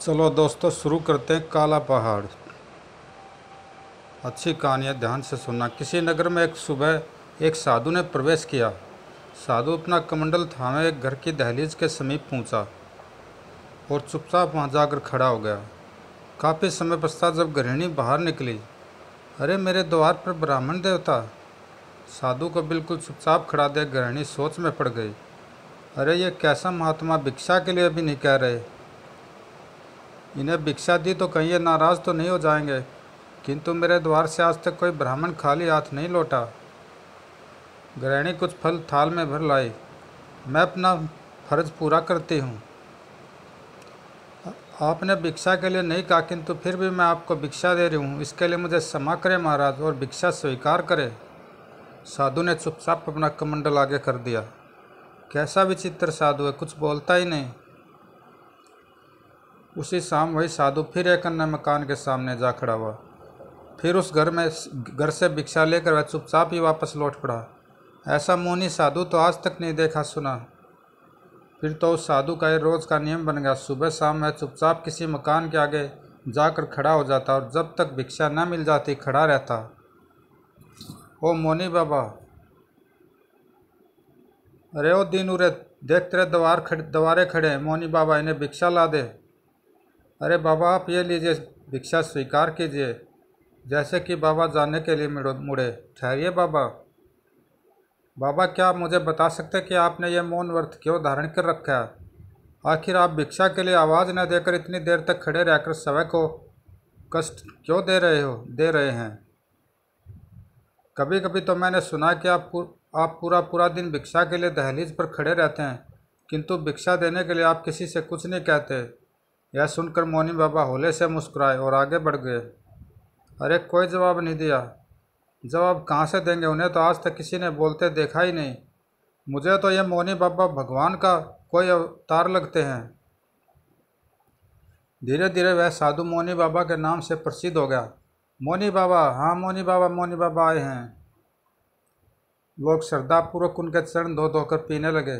चलो दोस्तों शुरू करते हैं काला पहाड़ अच्छी कहानियाँ ध्यान से सुनना किसी नगर में एक सुबह एक साधु ने प्रवेश किया साधु अपना कमंडल थामे एक घर की दहलीज के समीप पहुंचा और चुपचाप वहां जाकर खड़ा हो गया काफ़ी समय पश्चात जब गृहिणी बाहर निकली अरे मेरे द्वार पर ब्राह्मण देवता साधु को बिल्कुल चुपचाप खड़ा दे गृहिणी सोच में पड़ गई अरे ये कैसा महात्मा भिक्षा के लिए भी नहीं कह रहे इन्हें भिक्षा दी तो कहीं नाराज़ तो नहीं हो जाएंगे किंतु मेरे द्वार से आज तक कोई ब्राह्मण खाली हाथ नहीं लौटा गृहिणी कुछ फल थाल में भर लाई मैं अपना फर्ज पूरा करती हूँ आपने भिक्षा के लिए नहीं कहा किंतु फिर भी मैं आपको भिक्षा दे रही हूँ इसके लिए मुझे क्षमा करें महाराज और भिक्षा स्वीकार करें साधु ने चुपचाप अपना कमंडल आगे कर दिया कैसा विचित्र साधु है कुछ बोलता ही नहीं उसी शाम वही साधु फिर एक अन्य मकान के सामने जा खड़ा हुआ फिर उस घर में घर से भिक्षा लेकर वह चुपचाप ही वापस लौट पड़ा ऐसा मोनी साधु तो आज तक नहीं देखा सुना फिर तो उस साधु का ये रोज़ का नियम बन गया सुबह शाम वह चुपचाप किसी मकान के आगे जाकर खड़ा हो जाता और जब तक भिक्षा न मिल जाती खड़ा रहता ओ मोनी बाबा अरे ओ दिन उरे देख तेरे दवार खड़े दवारे खड़े मोनी बाबा इन्हें भिक्षा ला दे अरे बाबा आप ये लीजिए भिक्षा स्वीकार कीजिए जैसे कि बाबा जाने के लिए मुड़े ठहरिए बाबा बाबा क्या आप मुझे बता सकते कि आपने ये मौन व्रत क्यों धारण कर रखा है आखिर आप भिक्षा के लिए आवाज़ न देकर इतनी देर तक खड़े रहकर सवय को कष्ट क्यों दे रहे हो दे रहे हैं कभी कभी तो मैंने सुना कि आप पूर, आप पूरा पूरा दिन भिक्षा के लिए दहलीज पर खड़े रहते हैं किंतु भिक्षा देने के लिए आप किसी से कुछ नहीं कहते यह सुनकर मोनी बाबा होले से मुस्कुराए और आगे बढ़ गए अरे कोई जवाब नहीं दिया जवाब कहाँ से देंगे उन्हें तो आज तक किसी ने बोलते देखा ही नहीं मुझे तो यह मोनी बाबा भगवान का कोई अवतार लगते हैं धीरे धीरे वह साधु मोनी बाबा के नाम से प्रसिद्ध हो गया मोनी बाबा हाँ मोनी बाबा मोनी बाबा आए हैं लोग श्रद्धापूर्वक उनके चरण धो धोकर पीने लगे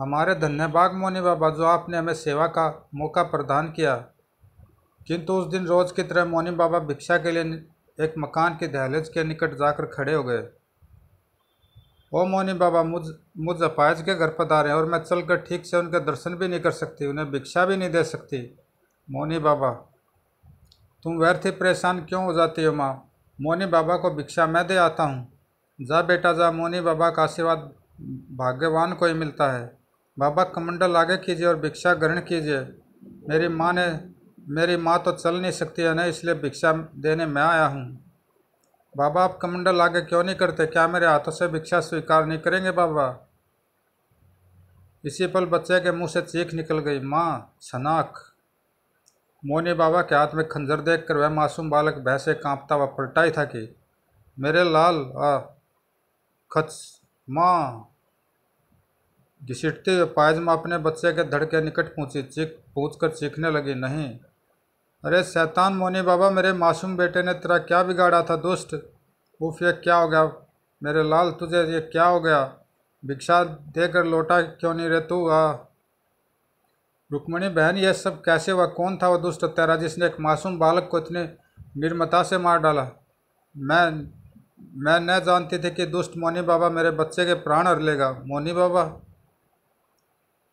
हमारे धन्यवाद मोनी बाबा जो आपने हमें सेवा का मौका प्रदान किया किंतु उस दिन रोज़ की तरह मोनी बाबा भिक्षा के लिए एक मकान के दहलेज के निकट जाकर खड़े हो गए ओ मोनी बाबा मुझ मुझ अपायज के घर रहे हैं और मैं चलकर ठीक से उनके दर्शन भी नहीं कर सकती उन्हें भिक्षा भी नहीं दे सकती मोनी बाबा तुम व्यर्थ ही परेशान क्यों हो जाती हो माँ मोनी बाबा को भिक्षा मैं दे आता हूँ जा बेटा जा मोनी बाबा का आशीर्वाद भाग्यवान को ही मिलता है बाबा कमंडल आगे कीजिए और भिक्षा ग्रहण कीजिए मेरी माँ ने मेरी माँ तो चल नहीं सकती है ना इसलिए भिक्षा देने मैं आया हूँ बाबा आप कमंडल आगे क्यों नहीं करते क्या मेरे हाथों से भिक्षा स्वीकार नहीं करेंगे बाबा इसी पल बच्चे के मुंह से चीख निकल गई माँ शनाख मोनी बाबा के हाथ में खंजर देख कर वह मासूम बालक भय से कांपता हुआ पलटाई था कि मेरे लाल आ खच माँ घिसिटती हुई पायजमा अपने बच्चे के धड़ के निकट पहुँची चीख पूछ कर चीखने लगी नहीं अरे शैतान मोनी बाबा मेरे मासूम बेटे ने तेरा क्या बिगाड़ा था दुष्ट उफ ये क्या हो गया मेरे लाल तुझे ये क्या हो गया भिक्षा देकर लौटा क्यों नहीं रे तू आ रुक्मणी बहन यह सब कैसे हुआ कौन था वो दुष्ट तेरा जिसने एक मासूम बालक को इतने निर्मता से मार डाला मैं मैं न जानती थी कि दुष्ट मोनी बाबा मेरे बच्चे के प्राण हर लेगा मोनी बाबा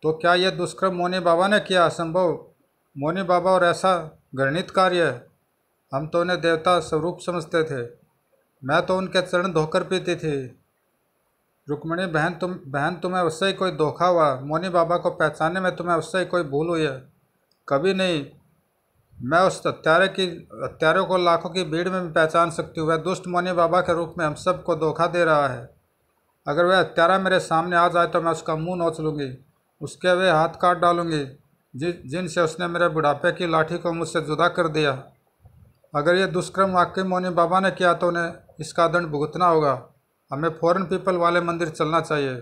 तो क्या यह दुष्कर्म मोनी बाबा ने किया असंभव मोनी बाबा और ऐसा घृणित कार्य हम तो उन्हें देवता स्वरूप समझते थे मैं तो उनके चरण धोकर पीती थी रुक्मणी बहन तुम बहन तुम्हें उससे ही कोई धोखा हुआ मोनी बाबा को पहचानने में तुम्हें उससे ही कोई भूल हुई है कभी नहीं मैं उस हत्यारे की हत्यारों को लाखों की भीड़ में भी पहचान सकती हूँ वह दुष्ट मोनी बाबा के रूप में हम सबको धोखा दे रहा है अगर वह हत्यारा मेरे सामने आ जाए तो मैं उसका मुंह नोच लूँगी उसके वे हाथ काट डालूंगी जि जिनसे उसने मेरे बुढ़ापे की लाठी को मुझसे जुदा कर दिया अगर यह दुष्कर्म वाकई मोनी बाबा ने किया तो उन्हें इसका दंड भुगतना होगा हमें फ़ौरन पीपल वाले मंदिर चलना चाहिए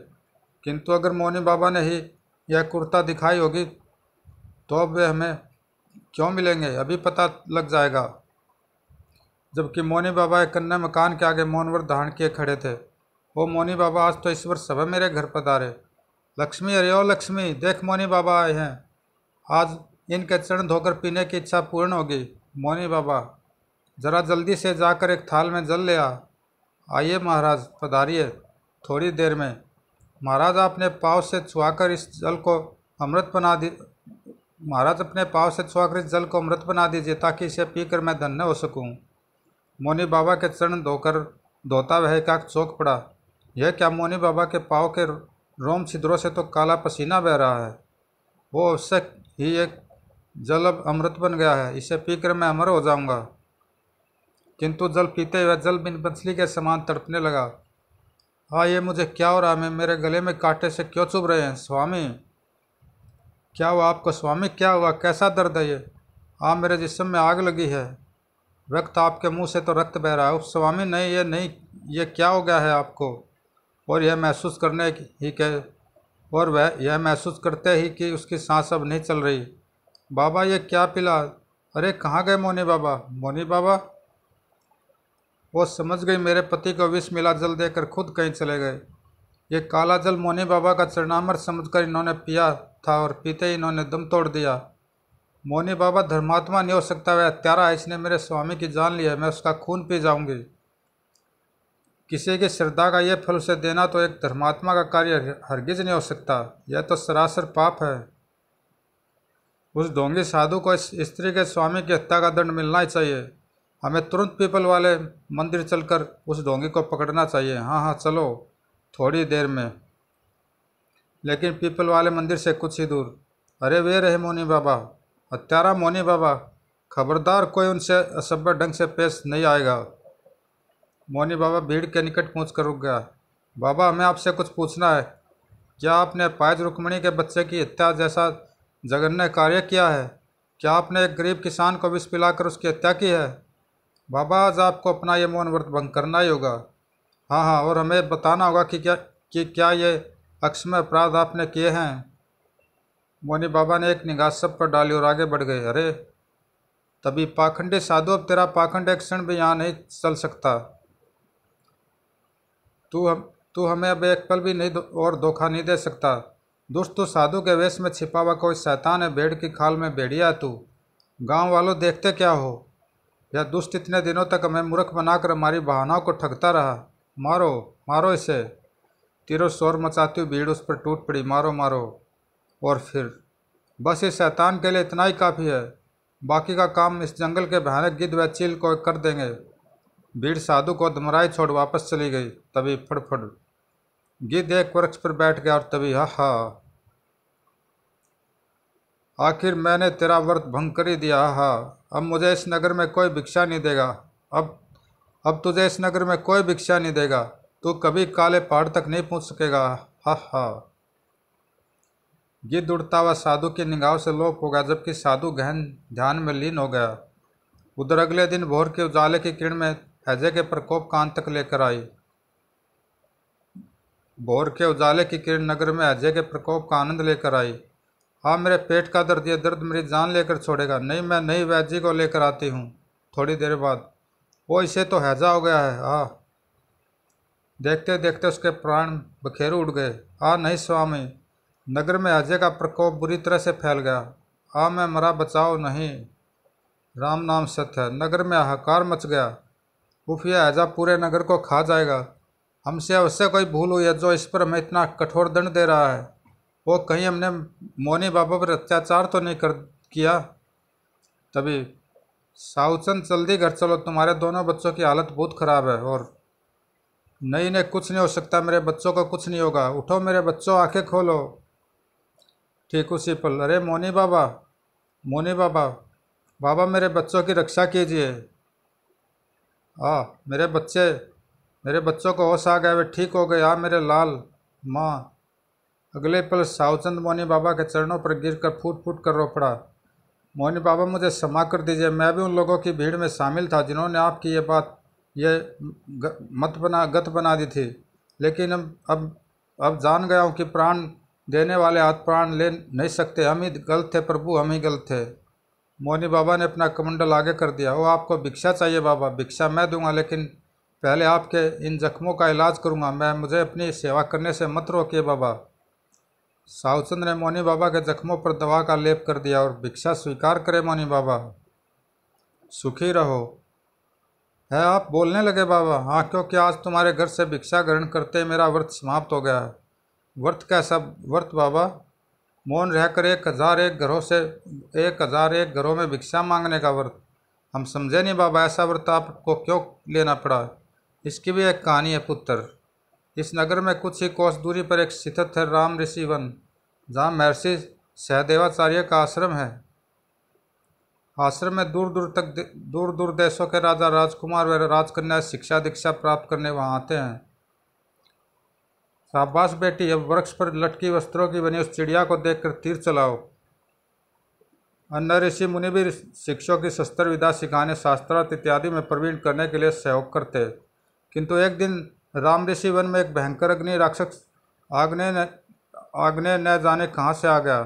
किंतु अगर मोनी बाबा ने ही यह कुर्ता दिखाई होगी तो अब वे हमें क्यों मिलेंगे अभी पता लग जाएगा जबकि मोनी बाबा एक कन्या मकान के आगे मौनवर धारण किए खड़े थे वो मोनी बाबा आज तो इस वर्ष सभी मेरे घर पर आ रहे लक्ष्मी अरे ओ लक्ष्मी देख मोनी बाबा आए हैं आज इनके चरण धोकर पीने की इच्छा पूर्ण होगी मोनी बाबा जरा जल्दी से जाकर एक थाल में जल ले आइए महाराज पधारिए थोड़ी देर में महाराज आपने पाव से छुआकर इस जल को अमृत बना दी महाराज अपने पाव से छुआकर इस जल को अमृत बना दीजिए ताकि इसे पीकर मैं धन्य हो सकूं। मोनी बाबा के चरण धोकर धोता वह का चौक पड़ा यह क्या मोनी बाबा के पाव के रोम छिद्रों से तो काला पसीना बह रहा है वो अवश्य ही एक जलब अमृत बन गया है इसे पीकर मैं अमर हो जाऊंगा किंतु जल पीते हुए जल बिन मछली के समान तड़पने लगा हाँ ये मुझे क्या हो रहा है मेरे गले में कांटे से क्यों चुभ रहे हैं स्वामी क्या हुआ आपको स्वामी क्या हुआ कैसा दर्द है ये हाँ मेरे जिसम में आग लगी है रक्त आपके मुंह से तो रक्त बह रहा है उस स्वामी नहीं ये नहीं ये क्या हो गया है आपको और यह महसूस करने ही कह और वह यह महसूस करते ही कि उसकी सांस अब नहीं चल रही बाबा ये क्या पिला अरे कहाँ गए मोनी बाबा मोनी बाबा वो समझ गई मेरे पति को विष मिला जल देकर खुद कहीं चले गए ये काला जल मोनी बाबा का चरणामर समझकर इन्होंने पिया था और पीते ही इन्होंने दम तोड़ दिया मोनी बाबा धर्मात्मा नहीं हो सकता वह त्यारा इसने मेरे स्वामी की जान ली है मैं उसका खून पी जाऊंगी किसी की श्रद्धा का यह फल उसे देना तो एक धर्मात्मा का कार्य हरगिज नहीं हो सकता यह तो सरासर पाप है उस ढोंगी साधु को इस स्त्री के स्वामी की हत्या का दंड मिलना ही चाहिए हमें तुरंत पीपल वाले मंदिर चलकर उस ढोंगी को पकड़ना चाहिए हाँ हाँ चलो थोड़ी देर में लेकिन पीपल वाले मंदिर से कुछ ही दूर अरे वे रहे मोनी बाबा हत्यारा मोनी बाबा खबरदार कोई उनसे असभ्य ढंग से पेश नहीं आएगा मोनी बाबा भीड़ के निकट पहुँच रुक गया बाबा हमें आपसे कुछ पूछना है क्या आपने पायज रुक्मणी के बच्चे की हत्या जैसा जघन्य कार्य किया है क्या आपने एक गरीब किसान को विष पिलाकर उसकी हत्या की है बाबा आज आपको अपना ये मौन व्रत भंग करना ही होगा हाँ हाँ और हमें बताना होगा कि क्या कि क्या ये अक्षमय अपराध आपने किए हैं मोनी बाबा ने एक निगाह सब पर डाली और आगे बढ़ गए अरे तभी पाखंडी साधु अब तेरा पाखंड एक क्षण भी यहाँ नहीं चल सकता तू हम तू हमें अब एक पल भी नहीं और धोखा नहीं दे सकता दोस्त तो साधु के वेश में छिपा हुआ कोई शैतान है भेड़ की खाल में भेड़िया तू गांव वालों देखते क्या हो या दुष्ट इतने दिनों तक हमें मूर्ख बनाकर हमारी भावनाओं को ठगता रहा मारो मारो इसे तिरो शोर मचाती हुई भीड़ उस पर टूट पड़ी मारो मारो और फिर बस इस शैतान के लिए इतना ही काफ़ी है बाकी का काम इस जंगल के भयानक गिद्ध व चील को कर देंगे भीड़ साधु को दमराई छोड़ वापस चली गई तभी फड़फड़ गिद्ध एक वृक्ष पर बैठ गया और तभी हा हा आखिर मैंने तेरा व्रत भंग कर ही दिया हा हाँ। अब मुझे इस नगर में कोई भिक्षा नहीं देगा अब अब तुझे इस नगर में कोई भिक्षा नहीं देगा तू कभी काले पहाड़ तक नहीं पहुंच सकेगा हा हा गिद्ध उड़ता हुआ साधु की निगाह से लोप होगा जबकि साधु गहन ध्यान में लीन हो गया उधर अगले दिन भोर के उजाले की किरण में हैजे के प्रकोप का तक लेकर आई भोर के उजाले की किरण नगर में हैजे के प्रकोप का आनंद लेकर आई हाँ मेरे पेट का दर्द यह दर्द मेरी जान लेकर छोड़ेगा नहीं मैं नई वैजी को लेकर आती हूँ थोड़ी देर बाद वो इसे तो हैजा हो गया है आ हाँ। देखते देखते उसके प्राण बखेरू उड़ गए आ हाँ, नहीं स्वामी नगर में अजय का प्रकोप बुरी तरह से फैल गया आ हाँ, मैं मरा बचाओ नहीं राम नाम सत्य है नगर में हाहाकार मच गया खुफिया हैजा पूरे नगर को खा जाएगा हमसे अवश्य कोई भूल हुई है जो इस पर हमें इतना कठोर दंड दे रहा है वो कहीं हमने मोनी बाबा पर अत्याचार तो नहीं कर किया तभी साउचंद जल्दी घर चलो तुम्हारे दोनों बच्चों की हालत बहुत ख़राब है और नहीं नहीं कुछ नहीं हो सकता मेरे बच्चों को कुछ नहीं होगा उठो मेरे बच्चों आंखें खोलो ठीक उसी पल अरे मोनी बाबा मोनी बाबा बाबा मेरे बच्चों की रक्षा कीजिए आ हाँ, मेरे बच्चे मेरे बच्चों को होश आ गया वे ठीक हो गए आ हाँ, मेरे लाल माँ अगले पल साहुचंद मोनी बाबा के चरणों पर गिर कर फूट फूट कर रो पड़ा मोनी बाबा मुझे क्षमा कर दीजिए मैं भी उन लोगों की भीड़ में शामिल था जिन्होंने आपकी ये बात ये मत बना गत बना दी थी लेकिन अब अब अब जान गया हूँ कि प्राण देने वाले हाथ प्राण ले नहीं सकते हम ही गलत थे प्रभु हम ही गलत थे मोनी बाबा ने अपना कमंडल आगे कर दिया वो आपको भिक्षा चाहिए बाबा भिक्षा मैं दूंगा लेकिन पहले आपके इन जख्मों का इलाज करूंगा मैं मुझे अपनी सेवा करने से मत रोकिए बाबा साहुचंद ने मोनी बाबा के जख्मों पर दवा का लेप कर दिया और भिक्षा स्वीकार करे मोनी बाबा सुखी रहो है आप बोलने लगे बाबा हाँ क्योंकि आज तुम्हारे घर से भिक्षा ग्रहण करते मेरा व्रत समाप्त हो गया है व्रत कैसा व्रत बाबा मौन रहकर एक हज़ार एक घरों से एक हज़ार एक घरों में भिक्षा मांगने का व्रत हम समझे नहीं बाबा ऐसा व्रत आपको क्यों लेना पड़ा इसकी भी एक कहानी है पुत्र इस नगर में कुछ ही कोस दूरी पर एक स्थित है राम ऋषि वन जहाँ महर्षि सहदेवाचार्य का आश्रम है आश्रम में दूर दूर तक दूर दूर देशों के राजा राजकुमार व राजकन्या शिक्षा दीक्षा प्राप्त करने वहाँ आते हैं शाबाश बेटी अब वृक्ष पर लटकी वस्त्रों की बनी उस चिड़िया को देखकर तीर चलाओ अन्य ऋषि मुनि भी शिक्षकों की शस्त्र विधा सिखाने शास्त्रार्थ इत्यादि में प्रवीण करने के लिए सहयोग करते किंतु एक दिन राम ऋषि वन में एक भयंकर अग्नि राक्षस आग्ने आग्ने न जाने कहाँ से आ गया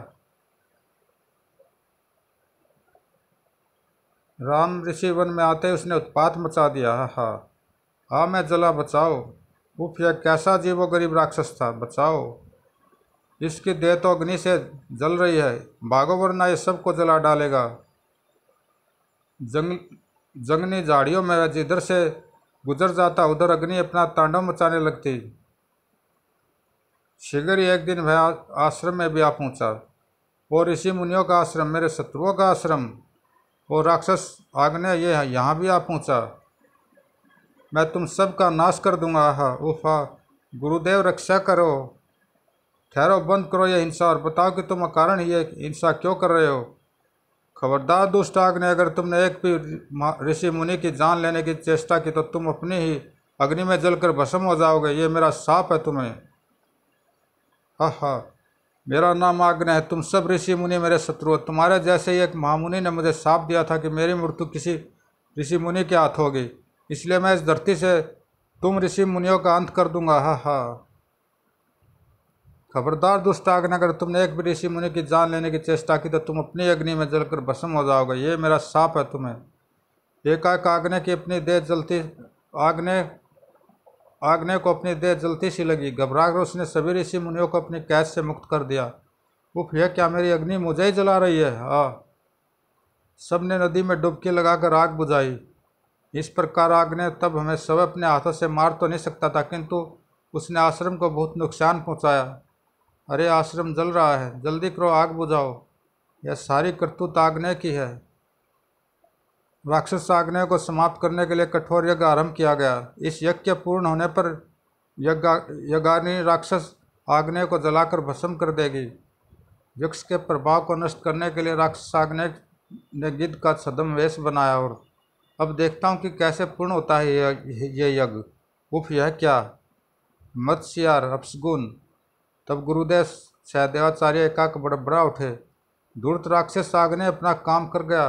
राम ऋषि वन में आते उसने उत्पात मचा दिया हा हा हा मैं जला बचाओ वो यह कैसा जीव गरीब राक्षस था बचाओ इसकी देह तो अग्नि से जल रही है भागो वरना ये सबको जला डालेगा जंग जंगनी झाड़ियों में जिधर से गुजर जाता उधर अग्नि अपना तांडव मचाने लगती शीघ्र ही एक दिन वह आश्रम में भी आ पहुँचा और ऋषि मुनियों का आश्रम मेरे शत्रुओं का आश्रम और राक्षस आग्नेय ये यहाँ भी आ पहुँचा मैं तुम सब का नाश कर दूंगा हा उफा गुरुदेव रक्षा करो ठहरो बंद करो यह हिंसा और बताओ कि तुम कारण ही एक हिंसा क्यों कर रहे हो खबरदार दुष्ट आग ने अगर तुमने एक भी ऋषि मुनि की जान लेने की चेष्टा की तो तुम अपनी ही अग्नि में जलकर भस्म हो जाओगे ये मेरा साप है तुम्हें हाँ हाँ मेरा नाम आग्न है तुम सब ऋषि मुनि मेरे शत्रु हो तुम्हारे जैसे ही एक महामुनि ने मुझे साप दिया था कि मेरी मृत्यु किसी ऋषि मुनि के हाथ होगी इसलिए मैं इस धरती से तुम ऋषि मुनियों का अंत कर दूंगा हा हा खबरदार दुष्ट आग्न अगर तुमने एक भी ऋषि मुनि की जान लेने की चेष्टा की तो तुम अपनी अग्नि में जलकर भस्म हो जाओगे ये मेरा साप है तुम्हें एकाएक आग्ने की अपनी देह जलती आग्ने आग्ने को अपनी देह जलती सी लगी घबरा कर उसने सभी ऋषि मुनियों को अपनी कैद से मुक्त कर दिया उफ यह क्या मेरी अग्नि मुझे ही जला रही है हाँ सब ने नदी में डुबकी लगाकर आग बुझाई इस प्रकार आग्ने तब हमें सब अपने हाथों से मार तो नहीं सकता था किंतु उसने आश्रम को बहुत नुकसान पहुंचाया अरे आश्रम जल रहा है जल्दी करो आग बुझाओ यह सारी करतूत आग्नेय की है राक्षस आग्नेय को समाप्त करने के लिए कठोर यज्ञ आरंभ किया गया इस यज्ञ के पूर्ण होने पर यज्ञ यज्ञानी राक्षस आग्नेय को जलाकर भस्म कर देगी वृक्ष के प्रभाव को नष्ट करने के लिए राक्षस आग्नेय ने गिद्ध का सदम वेश बनाया और अब देखता हूँ कि कैसे पूर्ण होता है ये यज्ञ उफ यह क्या मत्स्यार अपसगुन तब गुरुदेव सहदेवाचार्य एकाक बड़बड़ा उठे दूर राक्षस साग ने अपना काम कर गया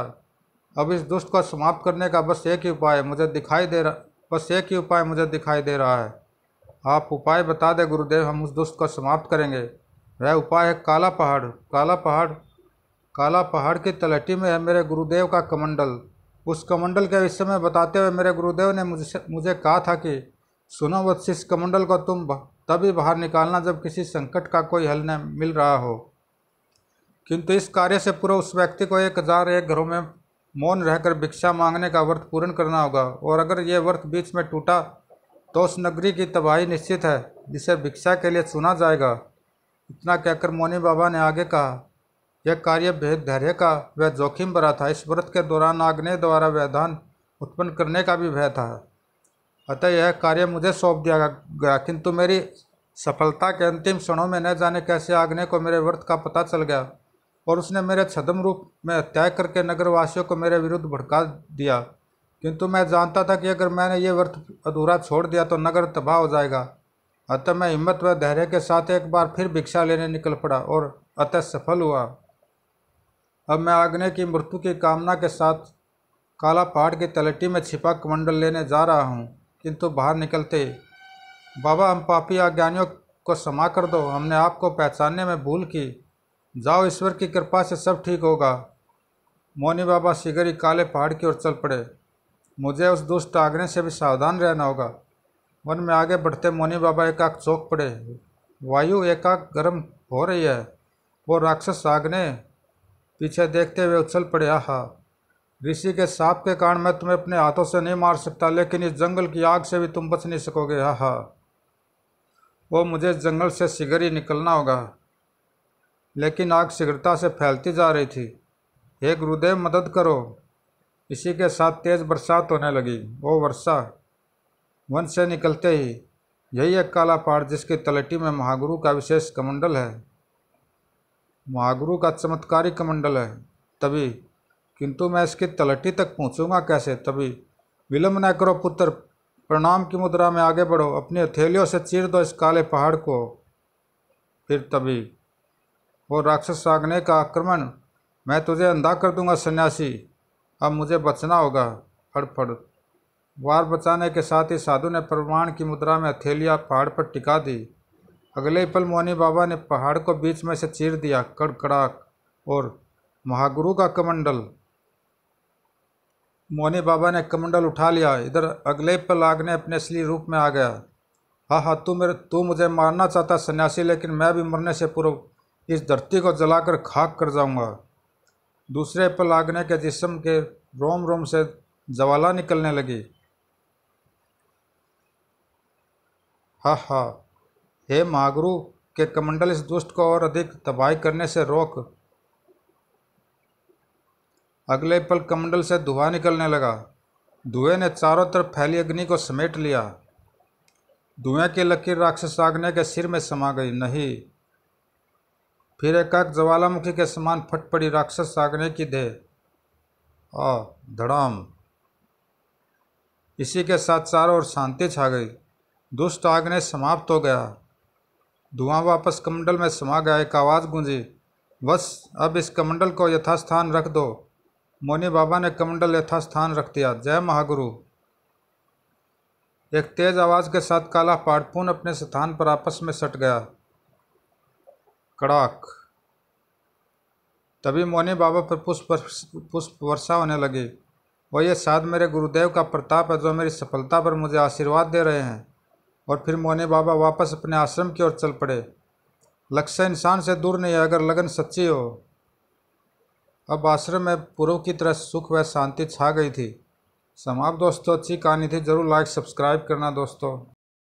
अब इस दुष्ट को समाप्त करने का बस एक ही उपाय मुझे दिखाई दे रहा बस एक ही उपाय मुझे दिखाई दे रहा है आप उपाय बता दें गुरुदेव हम उस दुष्ट को समाप्त करेंगे वह उपाय है काला पहाड़ काला पहाड़ काला पहाड़ की तलहटी में है मेरे गुरुदेव का कमंडल उस कमंडल के विषय में बताते हुए मेरे गुरुदेव ने मुझसे मुझे कहा था कि सुनो वत्स इस कमंडल को तुम तभी बाहर निकालना जब किसी संकट का कोई हल न मिल रहा हो किंतु इस कार्य से पूर्व उस व्यक्ति को एक हजार एक घरों में मौन रहकर भिक्षा मांगने का व्रत पूर्ण करना होगा और अगर यह व्रत बीच में टूटा तो उस नगरी की तबाही निश्चित है जिसे भिक्षा के लिए चुना जाएगा इतना कहकर मोनी बाबा ने आगे कहा यह कार्य बेहद धैर्य का व जोखिम भरा था इस व्रत के दौरान आग्नेय द्वारा व्यवधान उत्पन्न करने का भी भय था अतः यह कार्य मुझे सौंप दिया गया किंतु मेरी सफलता के अंतिम क्षणों में न जाने कैसे आग्नेय को मेरे व्रत का पता चल गया और उसने मेरे छदम रूप में हत्या करके नगरवासियों को मेरे विरुद्ध भड़का दिया किंतु मैं जानता था कि अगर मैंने ये व्रत अधूरा छोड़ दिया तो नगर तबाह हो जाएगा अतः मैं हिम्मत व धैर्य के साथ एक बार फिर भिक्षा लेने निकल पड़ा और अतः सफल हुआ अब मैं आग्ने की मृत्यु की कामना के साथ काला पहाड़ की तलटी में छिपा कमंडल लेने जा रहा हूँ किंतु बाहर निकलते बाबा हम पापी आज्ञानियों को समा कर दो हमने आपको पहचानने में भूल की जाओ ईश्वर की कृपा से सब ठीक होगा मोनी बाबा सिगरी काले पहाड़ की ओर चल पड़े मुझे उस दुष्ट आगने से भी सावधान रहना होगा वन में आगे बढ़ते मोनी बाबा एकाक चौक पड़े वायु एकाक गर्म हो रही है वो राक्षस आगने पीछे देखते हुए उछल पड़े आहा ऋषि के सांप के कारण मैं तुम्हें अपने हाथों से नहीं मार सकता लेकिन इस जंगल की आग से भी तुम बच नहीं सकोगे आहा वो मुझे जंगल से सिगर ही निकलना होगा लेकिन आग शीघ्रता से फैलती जा रही थी हे गुरुदेव मदद करो इसी के साथ तेज़ बरसात होने लगी वो वर्षा वन से निकलते ही यही एक काला पहाड़ जिसकी तलटी में महागुरु का विशेष कमंडल है महागुरु का चमत्कारी कमंडल है तभी किंतु मैं इसके तलटी तक पहुँचूंगा कैसे तभी विलम्ब न करो पुत्र प्रणाम की मुद्रा में आगे बढ़ो अपनी हथेलियों से चीर दो इस काले पहाड़ को फिर तभी वो राक्षस सागने का आक्रमण मैं तुझे अंधा कर दूंगा सन्यासी अब मुझे बचना होगा फड़फड़ वार बचाने के साथ ही साधु ने प्रमाण की मुद्रा में हथेलियाँ पहाड़ पर टिका दी अगले पल मोनी बाबा ने पहाड़ को बीच में से चीर दिया कड़कड़ाक और महागुरु का कमंडल मोनी बाबा ने कमंडल उठा लिया इधर अगले पल आग ने अपने असली रूप में आ गया हाँ हाँ तू मेरे तू मुझे मारना चाहता सन्यासी लेकिन मैं भी मरने से पूर्व इस धरती को जलाकर खाक कर जाऊंगा दूसरे पल आगने के जिसम के रोम रोम से जवाला निकलने लगी हाँ हाँ हे मागरू के कमंडल इस दुष्ट को और अधिक तबाही करने से रोक अगले पल कमंडल से धुआं निकलने लगा धुएं ने चारों तरफ फैली अग्नि को समेट लिया धुएं की लकीर राक्षस आग्ने के सिर में समा गई नहीं फिर एकाक ज्वालामुखी के समान फट पड़ी राक्षस आग्ने की दे आ धड़ाम इसी के साथ चारों ओर शांति छा गई दुष्ट आग्ने समाप्त हो गया धुआं वापस कमंडल में समा गया एक आवाज़ गूंजी बस अब इस कमंडल को यथास्थान रख दो मोनी बाबा ने कमंडल यथास्थान रख दिया जय महागुरु एक तेज आवाज़ के साथ काला पाटपून अपने स्थान पर आपस में सट गया कड़ाक तभी मोनी बाबा पर पुष्प पुष्प वर्षा होने लगी वो ये साथ मेरे गुरुदेव का प्रताप है जो मेरी सफलता पर मुझे आशीर्वाद दे रहे हैं और फिर मोहने बाबा वापस अपने आश्रम की ओर चल पड़े लक्ष्य इंसान से दूर नहीं है अगर लगन सच्ची हो अब आश्रम में पूर्व की तरह सुख व शांति छा गई थी समाप्त दोस्तों अच्छी कहानी थी ज़रूर लाइक सब्सक्राइब करना दोस्तों